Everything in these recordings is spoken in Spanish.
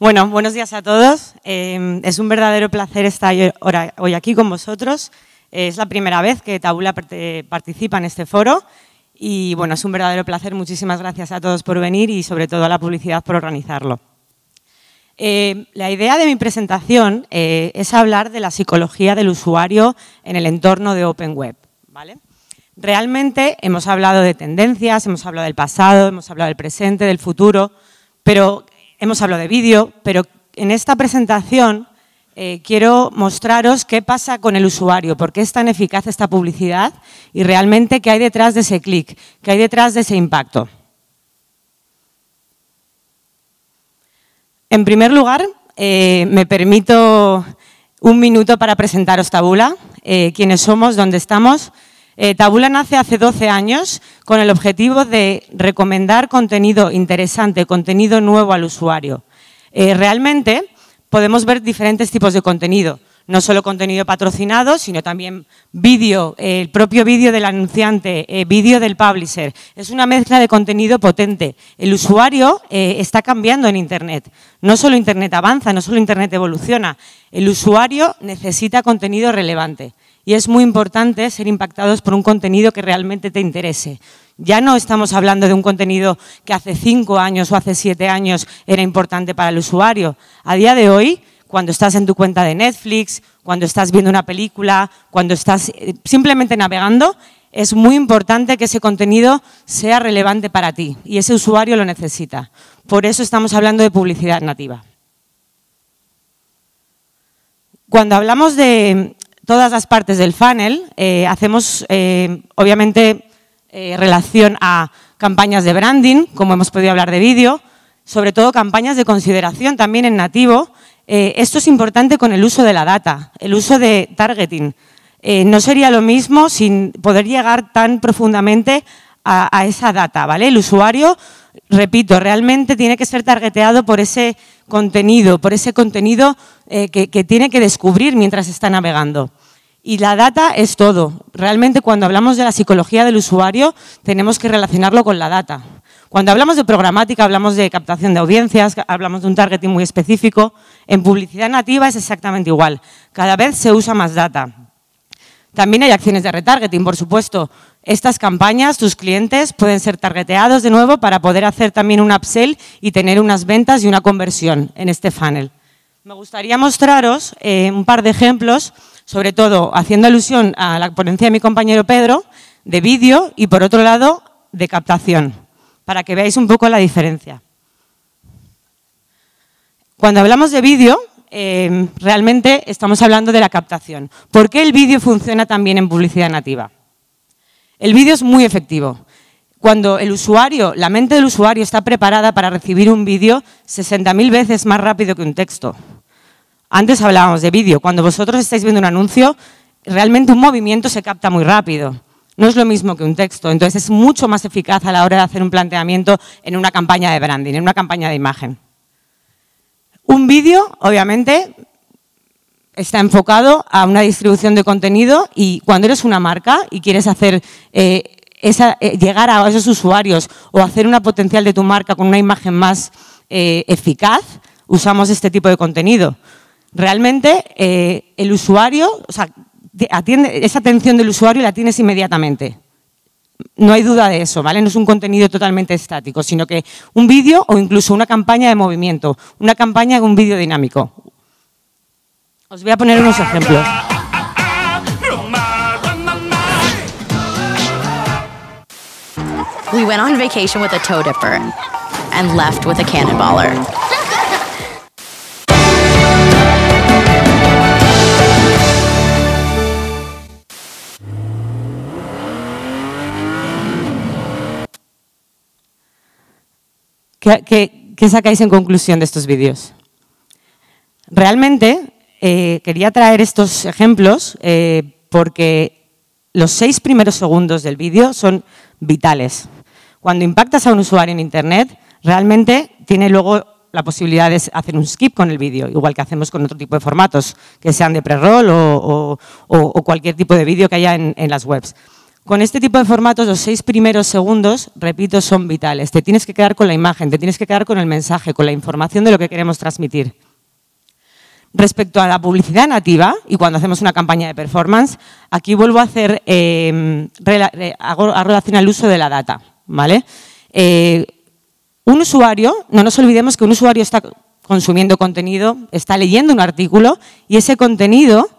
Bueno, buenos días a todos. Eh, es un verdadero placer estar hoy aquí con vosotros. Eh, es la primera vez que Tabula participa en este foro y bueno, es un verdadero placer. Muchísimas gracias a todos por venir y sobre todo a la publicidad por organizarlo. Eh, la idea de mi presentación es hablar de la psicología del usuario en el entorno de Open Web. ¿vale? Realmente hemos hablado de tendencias, hemos hablado del pasado, hemos hablado del presente, del futuro, pero hemos hablado de vídeo, pero en esta presentación eh, quiero mostraros qué pasa con el usuario, por qué es tan eficaz esta publicidad y realmente qué hay detrás de ese clic, qué hay detrás de ese impacto. En primer lugar, eh, me permito un minuto para presentaros Tabula, eh, quiénes somos, dónde estamos eh, Tabula nace hace 12 años con el objetivo de recomendar contenido interesante, contenido nuevo al usuario. Eh, realmente podemos ver diferentes tipos de contenido no solo contenido patrocinado, sino también vídeo, el propio vídeo del anunciante, video eh, vídeo del publisher. Es una mezcla de contenido potente. El usuario eh, está cambiando en Internet. No solo Internet avanza, no solo Internet evoluciona. El usuario necesita contenido relevante. Y es muy importante ser impactados por un contenido que realmente te interese. Ya no estamos hablando de un contenido que hace cinco años o hace siete años era importante para el usuario. A día de hoy, cuando estás en tu cuenta de Netflix, cuando estás viendo una película, cuando estás eh, simplemente navegando, es muy importante que ese contenido sea relevante para ti y ese usuario lo necesita. Por eso estamos hablando de publicidad nativa. Cuando hablamos de todas las partes del funnel, eh, hacemos eh, obviamente relación a campañas de branding, como hemos podido hablar de vídeo, sobre todo campañas de consideración también en nativo, eh, esto es importante con el uso de la data, el uso de targeting. Eh, no sería lo mismo sin poder llegar tan profundamente a, esa data, ¿vale? El usuario, repito, realmente tiene que ser targeteado por ese contenido, por ese contenido eh, que tiene que descubrir mientras está navegando. Y la data es todo. Realmente cuando hablamos de la psicología del usuario tenemos que relacionarlo con la data. Cuando hablamos de programática, hablamos de captación de audiencias, hablamos de un targeting muy específico. En publicidad nativa es exactamente igual. Cada vez se usa más data. También hay acciones de retargeting, por supuesto. Estas campañas, tus clientes pueden ser targeteados de nuevo para poder hacer también un upsell y tener unas ventas y una conversión en este funnel. Me gustaría mostraros eh, un par de ejemplos, sobre todo haciendo alusión a la ponencia de mi compañero Pedro, de vídeo y por otro lado de captación para que veáis un poco la diferencia. Cuando hablamos de vídeo, eh, realmente estamos hablando de la captación. ¿Por qué el vídeo funciona también en publicidad nativa? El vídeo es muy efectivo. Cuando el usuario, la mente del usuario está preparada para recibir un vídeo 60.000 veces más rápido que un texto. Antes hablábamos de vídeo. Cuando vosotros estáis viendo un anuncio, realmente un movimiento se capta muy rápido. No es lo mismo que un texto, entonces es mucho más eficaz a la hora de hacer un planteamiento en una campaña de branding, en una campaña de imagen. Un vídeo, obviamente, está enfocado a una distribución de contenido y cuando eres una marca y quieres hacer eh, esa, eh, llegar a esos usuarios o hacer una potencial de tu marca con una imagen más eh, eficaz, usamos este tipo de contenido. Realmente el usuario, esa atención del usuario la tienes inmediatamente. No hay duda de eso, ¿vale? No es un contenido totalmente estático, sino que un vídeo o incluso una campaña de movimiento, una campaña de un vídeo dinámico. Os voy a poner unos ejemplos. We went on vacation with a toe dipper and left with a cannonballer. ¿Qué, sacáis en conclusión de estos vídeos? Realmente eh, quería traer estos ejemplos eh, porque los seis primeros segundos del vídeo son vitales. Cuando impactas a un usuario en Internet, realmente tiene luego la posibilidad de hacer un skip con el vídeo, igual que hacemos con otro tipo de formatos, que sean de pre-roll o, cualquier tipo de vídeo que haya en las webs. Con este tipo de formatos, los seis primeros segundos, repito, son vitales. Te tienes que quedar con la imagen, te tienes que quedar con el mensaje, con la información de lo que queremos transmitir. Respecto a la publicidad nativa y cuando hacemos una campaña de performance, aquí vuelvo a hacer, em, a eh, relación al uso de la data. ¿vale? Eh, un usuario, no nos olvidemos que un usuario está consumiendo contenido, está leyendo un artículo y ese contenido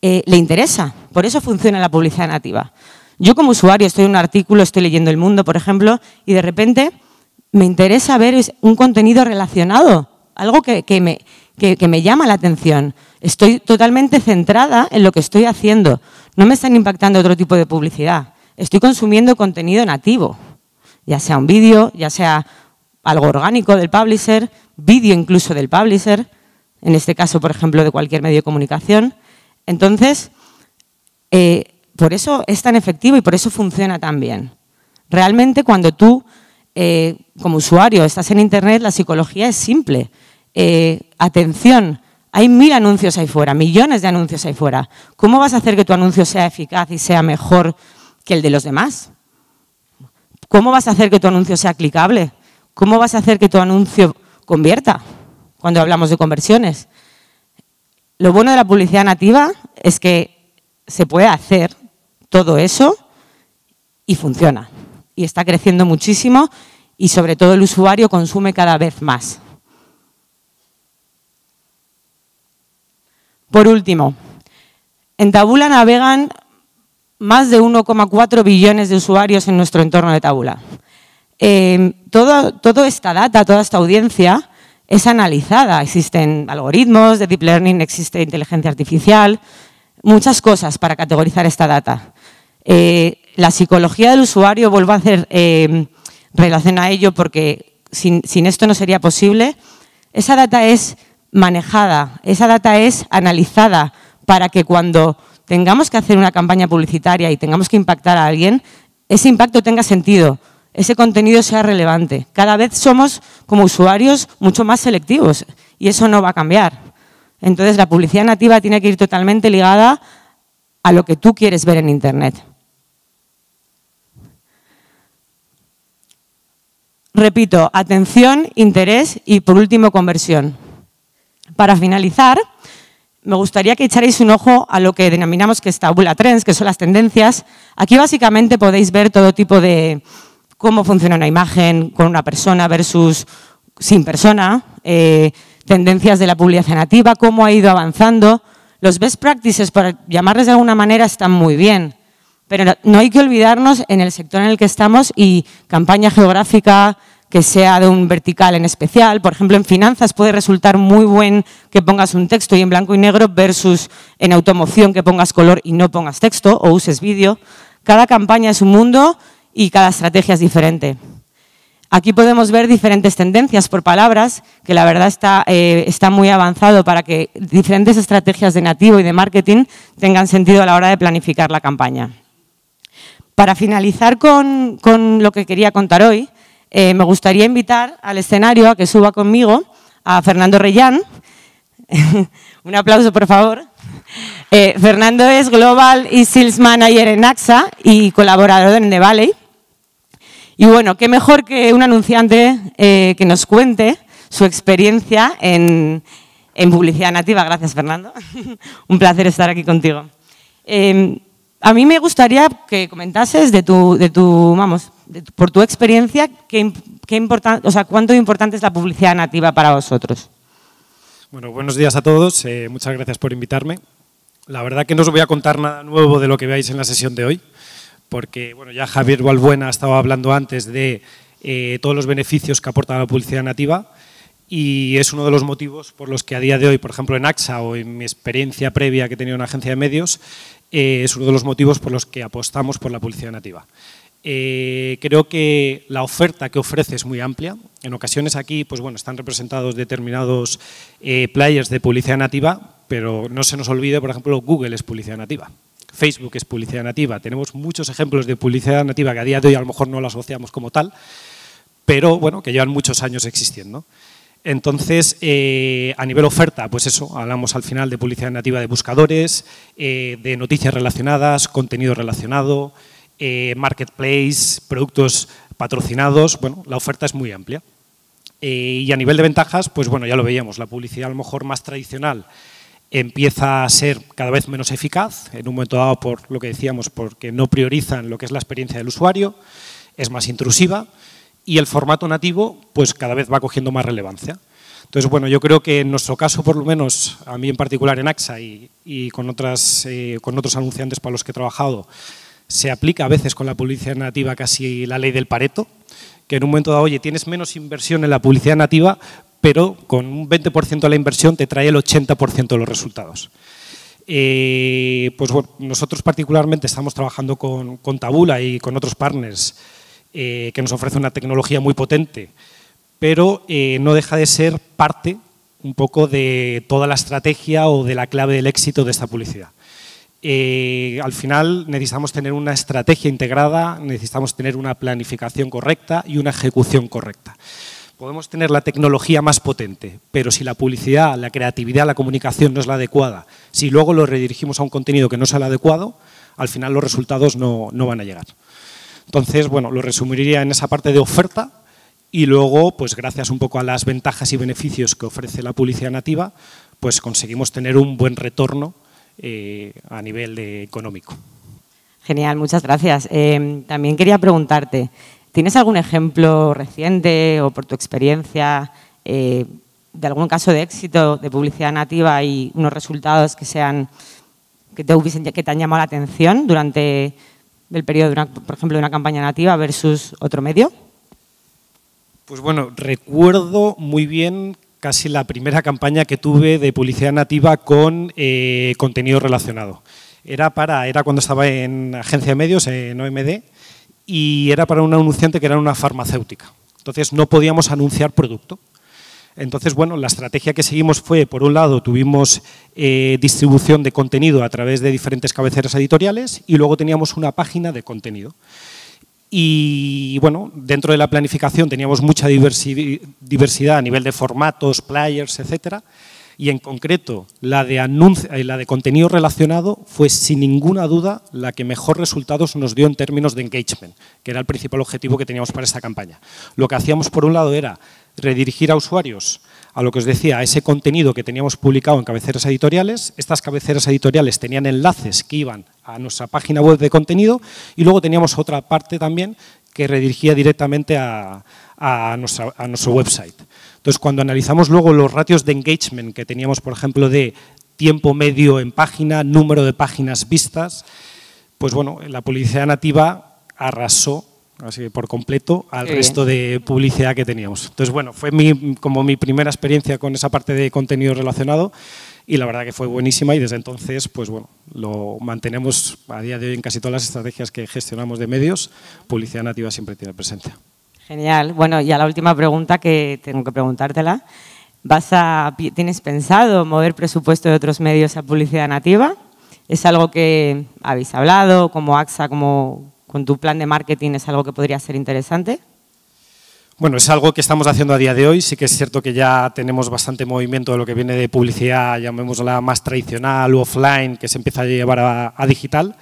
eh, le interesa. Por eso funciona la publicidad nativa. Yo como usuario estoy en un artículo, estoy leyendo El Mundo, por ejemplo, y de repente me interesa ver un contenido relacionado, algo que, me, llama la atención. Estoy totalmente centrada en lo que estoy haciendo. No me están impactando otro tipo de publicidad. Estoy consumiendo contenido nativo, ya sea un vídeo, ya sea algo orgánico del publisher, vídeo incluso del publisher, en este caso, por ejemplo, de cualquier medio de comunicación. Entonces, eh, por eso es tan efectivo y por eso funciona tan bien. Realmente cuando tú, eh, como usuario, estás en Internet, la psicología es simple. Eh, atención, hay mil anuncios ahí fuera, millones de anuncios ahí fuera. ¿Cómo vas a hacer que tu anuncio sea eficaz y sea mejor que el de los demás? ¿Cómo vas a hacer que tu anuncio sea clicable? ¿Cómo vas a hacer que tu anuncio convierta cuando hablamos de conversiones? Lo bueno de la publicidad nativa es que se puede hacer todo eso y funciona. Y está creciendo muchísimo y sobre todo el usuario consume cada vez más. Por último, en Tabula navegan más de 1,4 billones de usuarios en nuestro entorno de Tabula. Em, toda esta data, toda esta audiencia es analizada. Existen algoritmos de deep learning, existe inteligencia artificial, muchas cosas para categorizar esta data. Eh, la psicología del usuario, vuelvo a hacer eh, relación a ello porque sin esto no sería posible, esa data es manejada, esa data es analizada para que cuando tengamos que hacer una campaña publicitaria y tengamos que impactar a alguien, ese impacto tenga sentido, ese contenido sea relevante. Cada vez somos, como usuarios, mucho más selectivos y eso no va a cambiar. Entonces, la publicidad nativa tiene que ir totalmente ligada a lo que tú quieres ver en Internet. Repito, atención, interés y por último conversión. Para finalizar, me gustaría que echarais un ojo a lo que denominamos que es tabula trends, que son las tendencias. Aquí básicamente podéis ver todo tipo de cómo funciona una imagen con una persona versus sin persona, eh, tendencias de la publicidad nativa, cómo ha ido avanzando. Los best practices, para llamarles de alguna manera, están muy bien. Pero no hay que olvidarnos en el sector en el que estamos y campaña geográfica que sea de un vertical en especial. Por ejemplo, en finanzas puede resultar muy buen que pongas un texto y en blanco y negro versus en automoción que pongas color y no pongas texto o uses vídeo. Cada campaña es un mundo y cada estrategia es diferente. Aquí podemos ver diferentes tendencias por palabras, que la verdad está, eh, está, muy avanzado para que diferentes estrategias de nativo y de marketing tengan sentido a la hora de planificar la campaña. Para finalizar con, lo que quería contar hoy, eh, me gustaría invitar al escenario a que suba conmigo a Fernando Reyán. Un aplauso, por favor. Eh, Fernando es Global y Sales Manager en AXA y colaborador en The Valley. Y bueno, qué mejor que un anunciante eh, que nos cuente su experiencia en, publicidad nativa. Gracias, Fernando. Un placer estar aquí contigo. Em, a mí me gustaría que comentases de tu, de tu vamos, por tu experiencia, qué, o cuánto importante es la publicidad nativa para vosotros. Bueno, buenos días a todos. Eh, muchas gracias por invitarme. La verdad que no os voy a contar nada nuevo de lo que veáis en la sesión de hoy, porque bueno, ya Javier Valbuena estaba hablando antes de eh, todos los beneficios que aporta la publicidad nativa y es uno de los motivos por los que a día de hoy, por ejemplo, en AXA o en mi experiencia previa que he tenido en una agencia de medios, eh, es uno de los motivos por los que apostamos por la publicidad nativa. Eh, creo que la oferta que ofrece es muy amplia. En ocasiones aquí pues están representados determinados eh, players de publicidad nativa, pero no se nos olvide, por ejemplo, Google es publicidad nativa. Facebook es publicidad nativa. Tenemos muchos ejemplos de publicidad nativa que a día de hoy a lo mejor no la asociamos como tal, pero bueno, que llevan muchos años existiendo. Entonces, eh, a nivel oferta, pues eso, hablamos al final de publicidad nativa de buscadores, eh, de noticias relacionadas, contenido relacionado, eh, marketplace, productos patrocinados, bueno, la oferta es muy amplia. y a nivel de ventajas, pues bueno, ya lo veíamos, la publicidad a lo mejor más tradicional empieza a ser cada vez menos eficaz, en un momento dado por lo que decíamos, porque no priorizan lo que es la experiencia del usuario, es más intrusiva, y el formato nativo pues cada vez va cogiendo más relevancia. Entonces, bueno, yo creo que en nuestro caso, por lo menos, a mí en particular en AXA y, eh, con, otros anunciantes para los que he trabajado, se aplica a veces con la publicidad nativa casi la ley del pareto, que en un momento dado, oye, tienes menos inversión en la publicidad nativa, pero con un 20% de la inversión te trae el 80% de los resultados. Eh, pues nosotros particularmente estamos trabajando con, con Tabula y con otros partners eh, que nos ofrece una tecnología muy potente, pero eh, no deja de ser parte un poco de toda la estrategia o de la clave del éxito de esta publicidad. Eh, al final necesitamos tener una estrategia integrada, necesitamos tener una planificación correcta y una ejecución correcta. Podemos tener la tecnología más potente, pero si la publicidad, la creatividad, la comunicación no es la adecuada, si luego lo redirigimos a un contenido que no es el adecuado, al final los resultados no van a llegar. Entonces, bueno, lo resumiría en esa parte de oferta y luego, pues gracias un poco a las ventajas y beneficios que ofrece la publicidad nativa, pues conseguimos tener un buen retorno eh, a nivel económico. Genial, muchas gracias. Em, también quería preguntarte, ¿tienes algún ejemplo reciente o por tu experiencia eh, de algún caso de éxito de publicidad nativa y unos resultados que sean que te, hubiesen, que te han llamado la atención durante del periodo, por ejemplo, de una campaña nativa versus otro medio? Pues bueno, recuerdo muy bien casi la primera campaña que tuve de publicidad nativa con eh, contenido relacionado. Era, para, era cuando estaba en agencia de medios, en OMD, y era para un anunciante que era una farmacéutica. Entonces no podíamos anunciar producto. Entonces, bueno, la estrategia que seguimos fue, por un lado, tuvimos eh, distribución de contenido a través de diferentes cabeceras editoriales y luego teníamos una página de contenido. Y bueno, dentro de la planificación teníamos mucha diversidad a nivel de formatos, players, etcétera. Y en concreto, la de, eh, la de contenido relacionado fue sin ninguna duda la que mejor resultados nos dio en términos de engagement, que era el principal objetivo que teníamos para esta campaña. Lo que hacíamos por un lado era redirigir a usuarios a lo que os decía, a ese contenido que teníamos publicado en cabeceras editoriales. Estas cabeceras editoriales tenían enlaces que iban a nuestra página web de contenido y luego teníamos otra parte también que redirigía directamente a, nuestro website. Entonces, cuando analizamos luego los ratios de engagement que teníamos, por ejemplo, de tiempo medio en página, número de páginas vistas, pues bueno, la publicidad nativa arrasó así por completo al resto de publicidad que teníamos. Entonces, bueno, fue mi, como mi primera experiencia con esa parte de contenido relacionado y la verdad que fue buenísima y desde entonces, pues bueno, lo mantenemos a día de hoy en casi todas las estrategias que gestionamos de medios, publicidad nativa siempre tiene presencia. Genial. Bueno, y a la última pregunta que tengo que preguntártela. ¿Vas a, ¿Tienes pensado mover presupuesto de otros medios a publicidad nativa? ¿Es algo que habéis hablado, como AXA, como con tu plan de marketing es algo que podría ser interesante? Bueno, es algo que estamos haciendo a día de hoy. Sí que es cierto que ya tenemos bastante movimiento de lo que viene de publicidad, llamémosla más tradicional, offline, que se empieza a llevar a digital.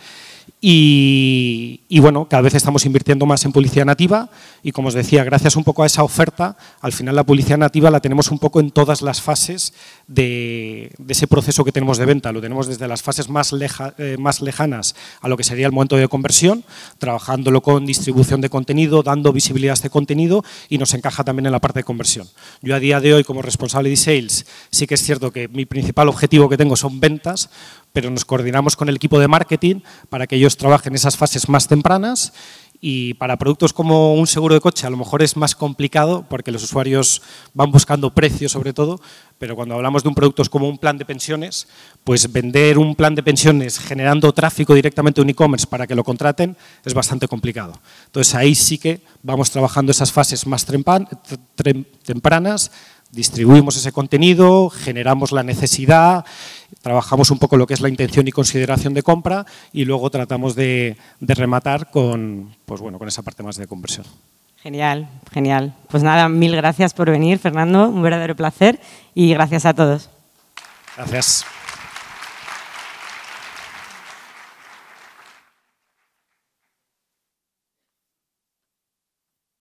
Y, bueno, cada vez estamos invirtiendo más en publicidad nativa y como os decía, gracias un poco a esa oferta, al final la publicidad nativa la tenemos un poco en todas las fases de, ese proceso que tenemos de venta. Lo tenemos desde las fases más, eh, más lejanas a lo que sería el momento de conversión, trabajándolo con distribución de contenido, dando visibilidad a este contenido y nos encaja también en la parte de conversión. Yo a día de hoy como responsable de sales sí que es cierto que mi principal objetivo que tengo son ventas, pero nos coordinamos con el equipo de marketing para que ellos trabajen esas fases más tempranas y para productos como un seguro de coche a lo mejor es más complicado porque los usuarios van buscando precios sobre todo, pero cuando hablamos de un producto como un plan de pensiones, pues vender un plan de pensiones generando tráfico directamente de un e-commerce para que lo contraten es bastante complicado. Entonces ahí sí que vamos trabajando esas fases más tempranas distribuimos ese contenido, generamos la necesidad, trabajamos un poco lo que es la intención y consideración de compra y luego tratamos de, rematar con, pues bueno, con esa parte más de conversión. Genial, genial. Pues nada, mil gracias por venir, Fernando, un verdadero placer y gracias a todos. Gracias.